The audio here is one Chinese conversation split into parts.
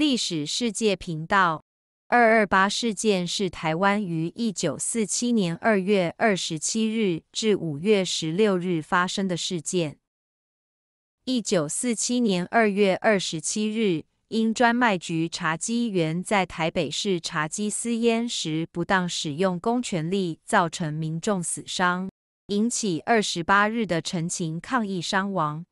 历史世界频道。二二八事件是台湾于一九四七年二月二十七日至五月十六日发生的事件。一九四七年二月二十七日，因专卖局茶几员在台北市茶几私烟时不当使用公权力，造成民众死伤，引起二十八日的陈情抗议伤亡。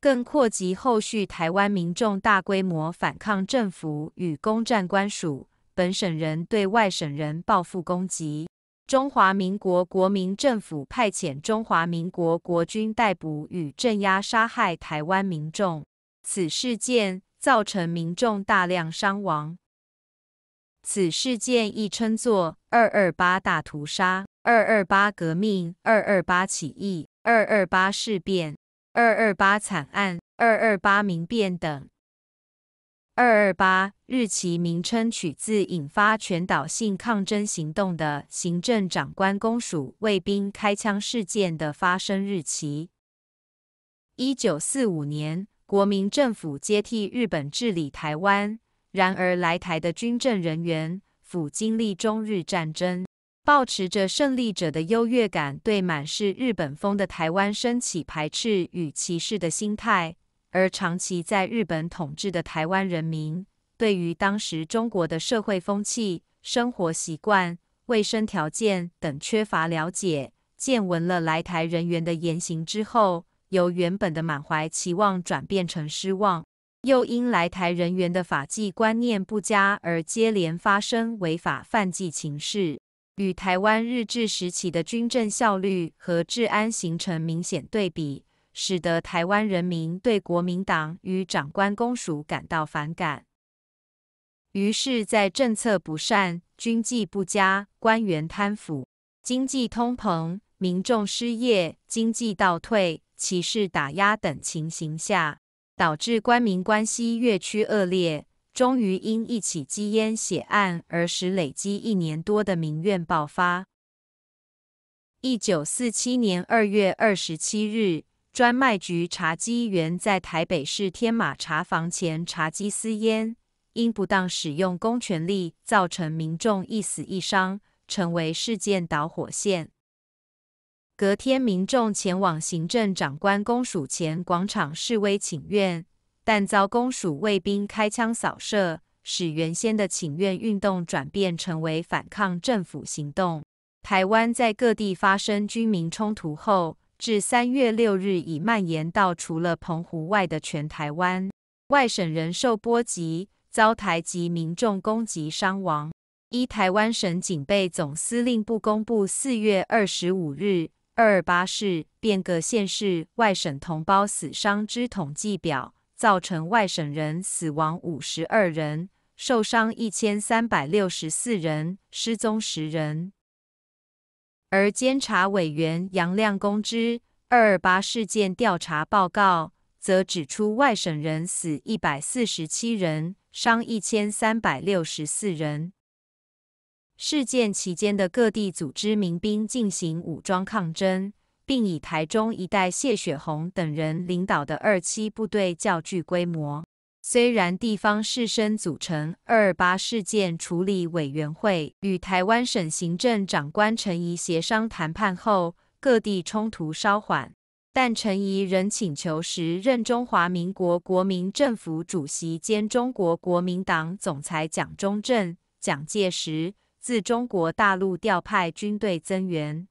更扩及后续台湾民众大规模反抗政府与攻占官署，本省人对外省人报复攻击。中华民国国民政府派遣中华民国国军逮捕与镇压杀害台湾民众，此事件造成民众大量伤亡。此事件亦称作二二八大屠杀、二二八革命、二二八起义、二二八事变。二二八惨案、二二八民变等。二二八日期名称取自引发全岛性抗争行动的行政长官公署卫兵开枪事件的发生日期。一九四五年，国民政府接替日本治理台湾，然而来台的军政人员府经历中日战争。抱持着胜利者的优越感，对满是日本风的台湾升起排斥与歧视的心态。而长期在日本统治的台湾人民，对于当时中国的社会风气、生活习惯、卫生条件等缺乏了解。见闻了来台人员的言行之后，由原本的满怀期望转变成失望。又因来台人员的法纪观念不佳，而接连发生违法犯纪情事。与台湾日治时期的军政效率和治安形成明显对比，使得台湾人民对国民党与长官公署感到反感。于是，在政策不善、军纪不佳、官员贪腐、经济通膨、民众失业、经济倒退、歧视打压等情形下，导致官民关系越趋恶劣。终于因一起积烟血案而使累积一年多的民怨爆发。一九四七年二月二十七日，专卖局查缉员在台北市天马茶房前查缉私烟，因不当使用公权力，造成民众一死一伤，成为事件导火线。隔天，民众前往行政长官公署前广场示威请愿。但遭公署卫兵开枪扫射，使原先的请愿运动转变成为反抗政府行动。台湾在各地发生军民冲突后，至三月六日已蔓延到除了澎湖外的全台湾，外省人受波及，遭台籍民众攻击伤亡。一台湾省警备总司令部公布四月二十五日二八事变革县市外省同胞死伤之统计表。造成外省人死亡五十二人，受伤一千三百六十四人，失踪十人。而监察委员杨亮公之二二八事件调查报告，则指出外省人死一百四十七人，伤一千三百六十四人。事件期间的各地组织民兵进行武装抗争。并以台中一带谢雪红等人领导的二七部队较具规模。虽然地方士绅组成二八事件处理委员会与台湾省行政长官陈仪协商谈判后，各地冲突稍缓，但陈仪仍请求时任中华民国国民政府主席兼中国国民党总裁蒋中正、蒋介石自中国大陆调派军队增援。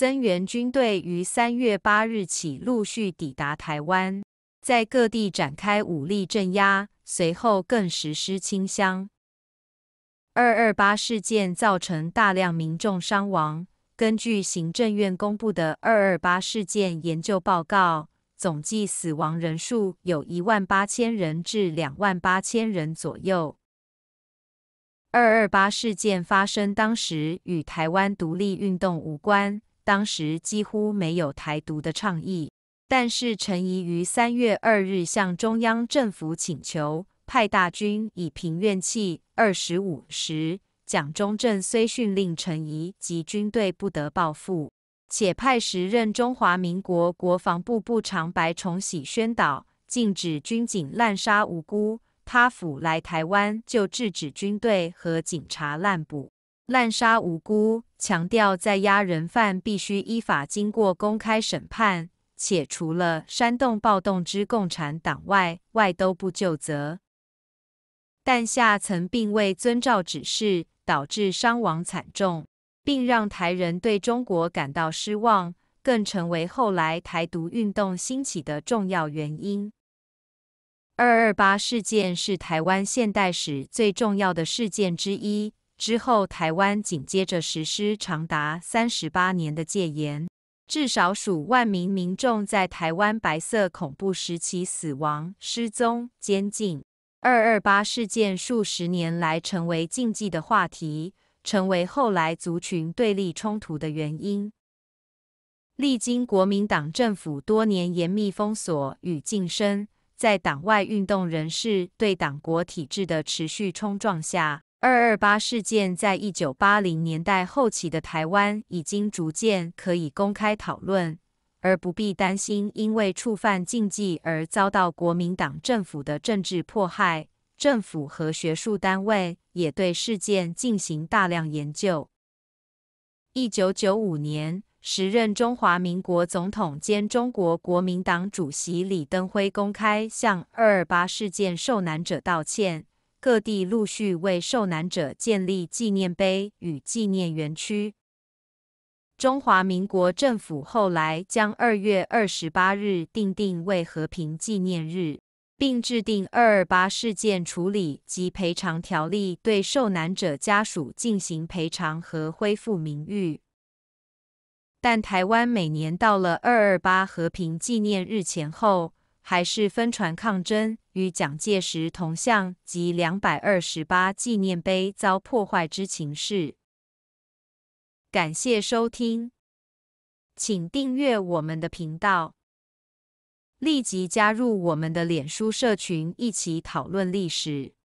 增援军队于三月八日起陆续抵达台湾，在各地展开武力镇压，随后更实施清乡。二二八事件造成大量民众伤亡。根据行政院公布的二二八事件研究报告，总计死亡人数有一万八千人至两万八千人左右。二二八事件发生当时与台湾独立运动无关。当时几乎没有台独的倡议，但是陈仪于三月二日向中央政府请求派大军以平怨气。二十五时，蒋中正虽训令陈仪及军队不得报复，且派时任中华民国国防部部长白崇禧宣导禁止军警滥杀无辜，他府来台湾就制止军队和警察滥捕。滥杀无辜，强调在押人犯必须依法经过公开审判，且除了煽动暴动之共产党外，外都不就责。但下层并未遵照指示，导致伤亡惨重，并让台人对中国感到失望，更成为后来台独运动兴起的重要原因。二二八事件是台湾现代史最重要的事件之一。之后，台湾紧接着实施长达三十八年的戒严，至少数万名民众在台湾白色恐怖时期死亡、失踪、监禁。二二八事件数十年来成为禁忌的话题，成为后来族群对立冲突的原因。历经国民党政府多年严密封锁与晋升，在党外运动人士对党国体制的持续冲撞下。二二八事件在一九八零年代后期的台湾已经逐渐可以公开讨论，而不必担心因为触犯禁忌而遭到国民党政府的政治迫害。政府和学术单位也对事件进行大量研究。一九九五年，时任中华民国总统兼中国国民党主席李登辉公开向二二八事件受难者道歉。各地陆续为受难者建立纪念碑与纪念园区。中华民国政府后来将二月二十八日定定为和平纪念日，并制定《二二八事件处理及赔偿条例》，对受难者家属进行赔偿和恢复名誉。但台湾每年到了二二八和平纪念日前后，还是分船抗争与蒋介石铜像及两百二十八纪念碑遭破坏之情事。感谢收听，请订阅我们的频道，立即加入我们的脸书社群，一起讨论历史。